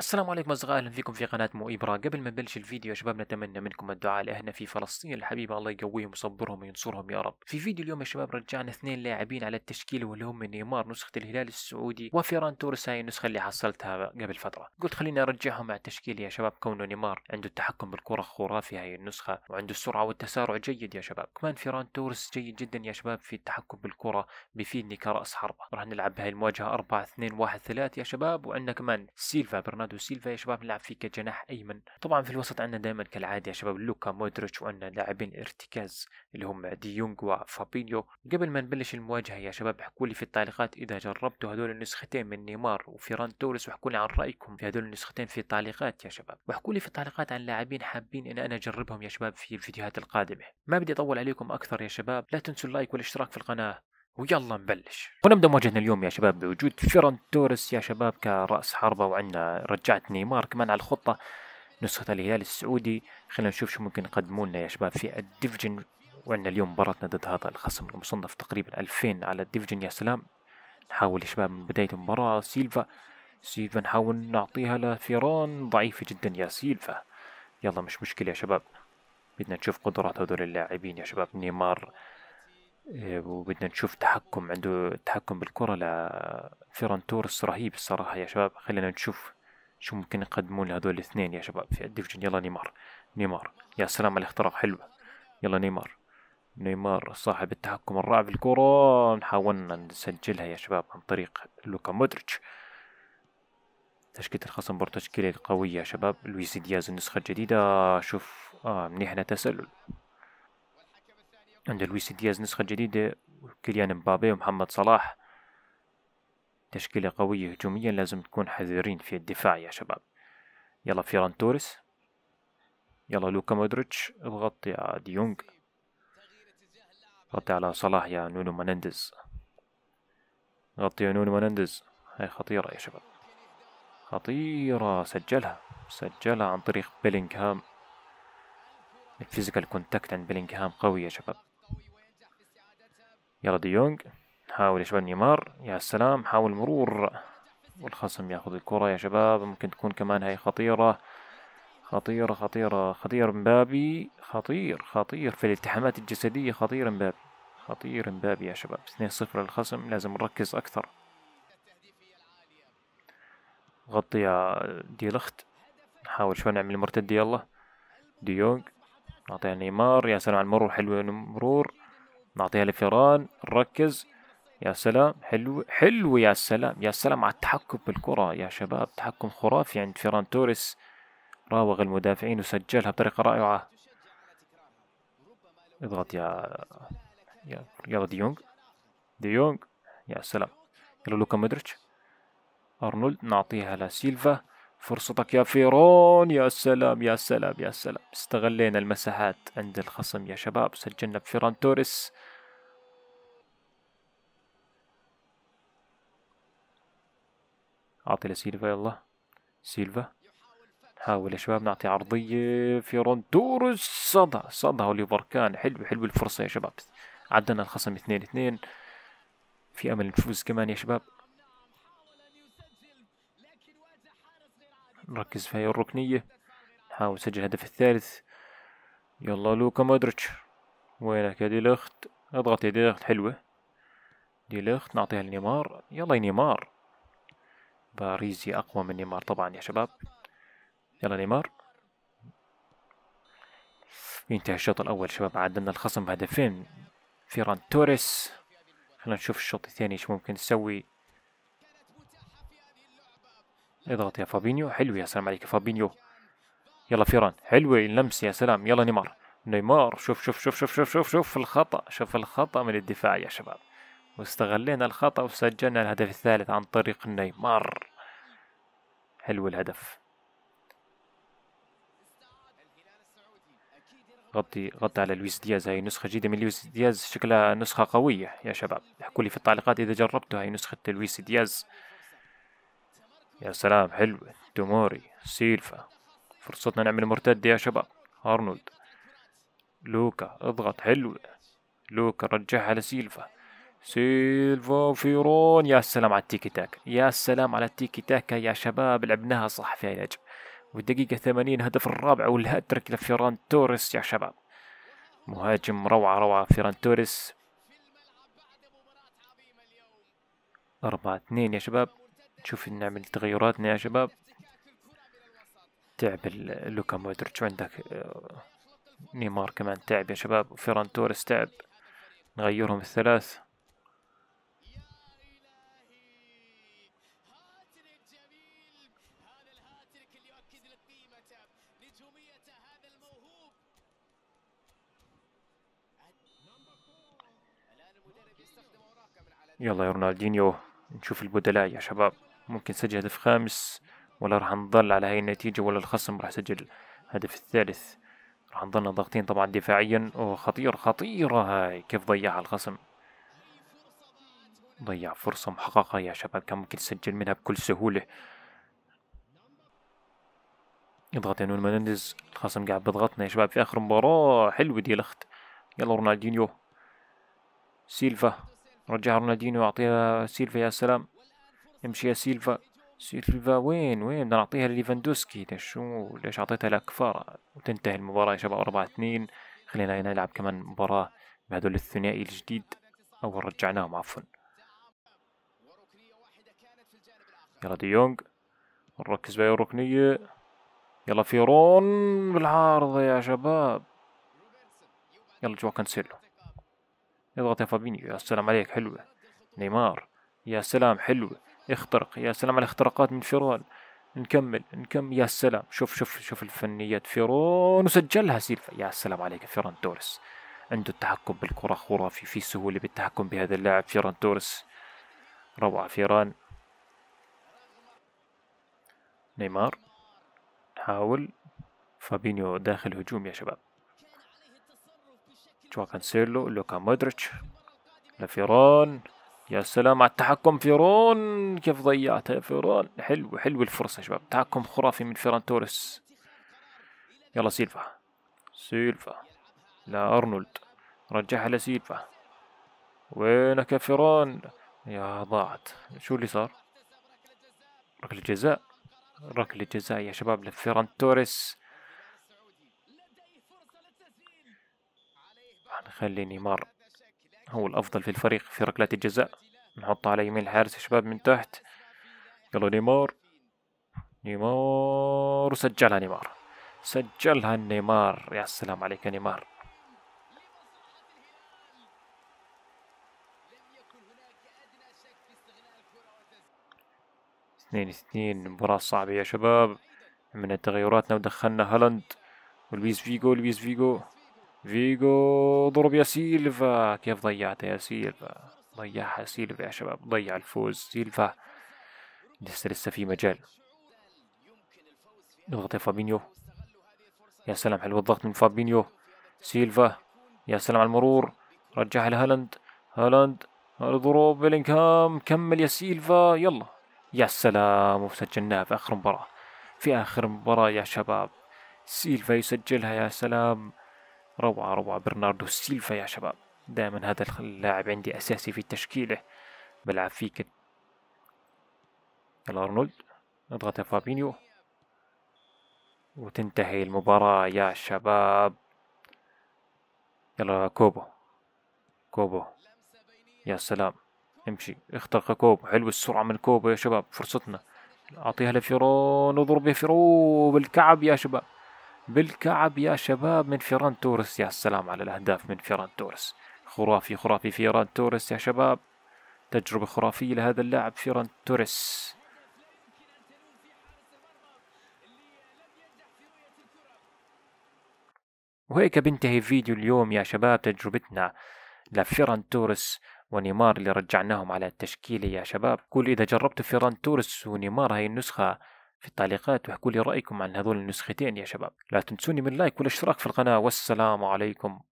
السلام عليكم اصدقائي اهلا فيكم في قناه مو ابرا قبل ما نبلش الفيديو يا شباب نتمنى منكم الدعاء لاهلنا في فلسطين الحبيبه الله يقويهم ويصبرهم وينصرهم يا رب في فيديو اليوم يا شباب رجعنا اثنين لاعبين على التشكيل واللي هم نيمار نسخه الهلال السعودي وفيران توريس هاي النسخه اللي حصلتها قبل فتره قلت خليني ارجعهم على التشكيل يا شباب كونه نيمار عنده التحكم بالكره خرافي هاي النسخه وعنده السرعه والتسارع جيد يا شباب كمان فيران توريس جيد جدا يا شباب في التحكم بالكره بفيدني كراس حربه راح نلعب بهاي المواجهه 4 2 1 3 يا شباب وعندنا كمان سيلفا برنا برناردو سيلفا يا شباب نلعب فيه كجناح ايمن طبعا في الوسط عندنا دائما كالعاده يا شباب لوكا مودريتش وعندنا لاعبين ارتكاز اللي هم دي يونغ وفابينيو قبل ما نبلش المواجهه يا شباب احكوا لي في التعليقات اذا جربتوا هذول النسختين من نيمار وفيران توريس واحكوا لي عن رايكم في هذول النسختين في التعليقات يا شباب واحكوا لي في التعليقات عن لاعبين حابين ان انا اجربهم يا شباب في الفيديوهات القادمه ما بدي اطول عليكم اكثر يا شباب لا تنسوا اللايك والاشتراك في القناه ويلا نبلش ونبدا مواجهنا اليوم يا شباب بوجود فيران توريس يا شباب كراس حربه وعندنا رجعت نيمار كمان على الخطه نسخة الهلال السعودي خلينا نشوف شو ممكن يقدموا لنا يا شباب في الديفجن وعندنا اليوم مباراتنا ضد هذا الخصم المصنف تقريبا 2000 على الديفجن يا سلام نحاول يا شباب من بداية المباراة سيلفا سيلفا نحاول نعطيها لفيران ضعيفة جدا يا سيلفا يلا مش مشكلة يا شباب بدنا نشوف قدرات هذول اللاعبين يا شباب نيمار إيه، وبدنا نشوف تحكم عنده تحكم بالكرة لفيران تورس رهيب الصراحة يا شباب خلينا نشوف شو ممكن يقدمون لهذول الاثنين يا شباب في الديفجن يلا نيمار نيمار يا سلام على الاختراق حلوة يلا نيمار نيمار صاحب التحكم الرائع بالكرة حاولنا نسجلها يا شباب عن طريق لوكا مودريتش تشكيلة الخصم برضه تشكيلة قوية يا شباب لويس دياز النسخة الجديدة شوف آه منيح تسلل عند لويس دياز نسخة جديدة وكيليان مبابي ومحمد صلاح تشكيلة قوية هجوميا لازم تكون حذرين في الدفاع يا شباب يلا فيران توريس يلا لوكا مودريتش اضغط يا ديونج غطي على صلاح يا نونو مانندز غطي يا نونو مانندز هاي خطيرة يا شباب خطيرة سجلها سجلها عن طريق بيلينغهام الفيزيكال كونتاكت عند بيلينغهام قوي يا شباب يلا ديونج دي حاول شباب نيمار يا سلام حاول مرور والخصم ياخذ الكرة يا شباب ممكن تكون كمان هاي خطيرة خطيرة خطيرة خطير مبابي خطير خطير في الالتحامات الجسدية خطير مبابي خطير مبابي يا شباب 2-0 للخصم لازم نركز أكثر غطي يا دي لخت نحاول شوي نعمل مرتدة يلا ديونج دي نعطيها نيمار يا سلام على المرور حلو المرور نعطيها لفيران نركز يا سلام حلو حلو يا سلام يا سلام على التحكم بالكرة يا شباب تحكم خرافي عند فيران توريس راوغ المدافعين وسجلها بطريقة رائعة اضغط يا يا يلا ديونج ديونج يا سلام يلا لوكا مودريتش ارنولد نعطيها لسيلفا فرصتك يا فيرون يا سلام يا سلام يا سلام استغلينا المساحات عند الخصم يا شباب سجلنا بفيران توريس أعطي لسيلفا يلا سيلفا نحاول يا شباب نعطي عرضية فيرون توريس صدى صدى اوليفر كان حلو حلو الفرصة يا شباب عدنا الخصم اثنين اثنين في أمل نفوز كمان يا شباب نركز في هاي الركنية نحاول نسجل الهدف الثالث يلا لوكا مودريتش وينك يا دي الاخت اضغط يا دي الاخت حلوة دي الاخت نعطيها لنيمار يلا يا نيمار باريزي اقوى من نيمار طبعا يا شباب يلا نيمار ينتهي الشوط الاول شباب عدلنا الخصم بهدفين فيران توريس خلينا نشوف الشوط الثاني ايش ممكن نسوي اضغط إيه يا فابينيو حلو يا سلام عليك يا فابينيو يلا فيران حلوة اللمس يا سلام يلا نيمار نيمار شوف شوف شوف شوف شوف شوف شوف الخطأ شوف الخطأ من الدفاع يا شباب واستغلينا الخطأ وسجلنا الهدف الثالث عن طريق نيمار حلو الهدف غطي غطي على لويس دياز هاي نسخة جديدة من لويس دياز شكلها نسخة قوية يا شباب احكوا لي في التعليقات إذا جربتوا هاي نسخة لويس دياز يا سلام حلوة توموري سيلفا فرصتنا نعمل مرتدة يا شباب أرنولد لوكا اضغط حلوة لوكا رجعها لسيلفا سيلفا فيرون يا سلام على التيكي تاك يا سلام على التيكي تاكا يا شباب لعبناها صح فيها نجم والدقيقة ثمانين هدف الرابع والهاتريك لفيران توريس يا شباب مهاجم روعة روعة فيران توريس أربعة اثنين يا شباب نشوف نعمل تغيراتنا يا شباب تعب لوكا مودريتش وعندك آه، نيمار كمان تعب يا شباب وفيران توريس تعب نغيرهم الثلاث يلا يا رونالدينيو نشوف البدلاء يا شباب ممكن نسجل هدف خامس ولا راح نضل على هاي النتيجة ولا الخصم راح يسجل هدف الثالث راح نضلنا ضاغطين طبعا دفاعيا وخطير خطيرة هاي كيف ضيعها الخصم ضيع فرصة محققة يا شباب كان ممكن تسجل منها بكل سهولة يضغط يا نون الخصم قاعد بيضغطنا يا شباب في آخر مباراة حلوة دي الأخت يلا رونالدينيو سيلفا رجع رونالدينيو يعطيها سيلفا يا سلام امشي يا سيلفا سيلفا وين وين بدنا نعطيها لليفاندوسكي ليش شو ليش اعطيتها لكفارة وتنتهي المباراة يا شباب أربعة اثنين خلينا نلعب كمان مباراة هذول الثنائي الجديد أول رجعناهم عفوا يلا دي دي نركز بأي الركنيه يلا فيرون بالعارضة يا شباب يلا جوا كانسيلو اضغط يا فابينيو يا سلام عليك حلوة نيمار يا سلام حلوة اخترق يا سلام على الاختراقات من فيران نكمل نكمل يا سلام شوف شوف شوف الفنيات فيرون وسجلها سيلفا يا سلام عليك فيران توريس عنده التحكم بالكرة خرافي في سهولة بالتحكم بهذا اللاعب فيران توريس روعة فيران نيمار حاول فابينيو داخل هجوم يا شباب مودريتش وكانسيلو لوكا مودريتش لفيران يا سلام على التحكم فيرون كيف ضيعتها يا فيرون حلو حلو الفرصة يا شباب تحكم خرافي من فيران توريس يلا سيلفا سيلفا لا أرنولد رجعها لسيلفا وينك يا فيران يا ضاعت شو اللي صار ركلة جزاء ركلة جزاء يا شباب لفيران توريس خلي نيمار هو الأفضل في الفريق في ركلات الجزاء نحطه على يمين الحارس يا شباب من تحت يلا نيمار نيمار سجلها نيمار سجلها نيمار يا سلام عليك يا نيمار اثنين اثنين مباراة صعبة يا شباب من تغيراتنا ودخلنا هالاند ولويس فيجو لويس فيجو فيجو ضرب يا سيلفا كيف ضيعت يا سيلفا ضيعها سيلفا يا شباب ضيع الفوز سيلفا لسه لسه في مجال نضغط يا فابينيو يا سلام حلو الضغط من فابينيو سيلفا يا سلام على المرور رجعها لهالاند هالاند الضروب بلينكام كمل يا سيلفا يلا يا سلام وسجلناها في اخر مباراه في اخر مباراه يا شباب سيلفا يسجلها يا سلام روعة روعة برناردو سيلفا يا شباب دائما هذا اللاعب عندي أساسي في التشكيلة بلعب فيه يلا أرنولد اضغط يا فابينيو وتنتهي المباراة يا شباب يلا كوبو كوبو يا سلام امشي اخترق كوبو حلو السرعة من كوبو يا شباب فرصتنا أعطيها لفيرو نضرب يا فيرو بالكعب يا شباب بالكعب يا شباب من فيران توريس يا سلام على الأهداف من فيران توريس خرافي خرافي فيران توريس يا شباب تجربة خرافية لهذا اللاعب فيران توريس وهيك بنتهي فيديو اليوم يا شباب تجربتنا لفيران توريس ونيمار اللي رجعناهم على التشكيلة يا شباب قول إذا جربتوا فيران توريس ونيمار هاي النسخة في التعليقات واحكوا لي رأيكم عن هذول النسختين يا شباب لا تنسوني من لايك والاشتراك في القناة والسلام عليكم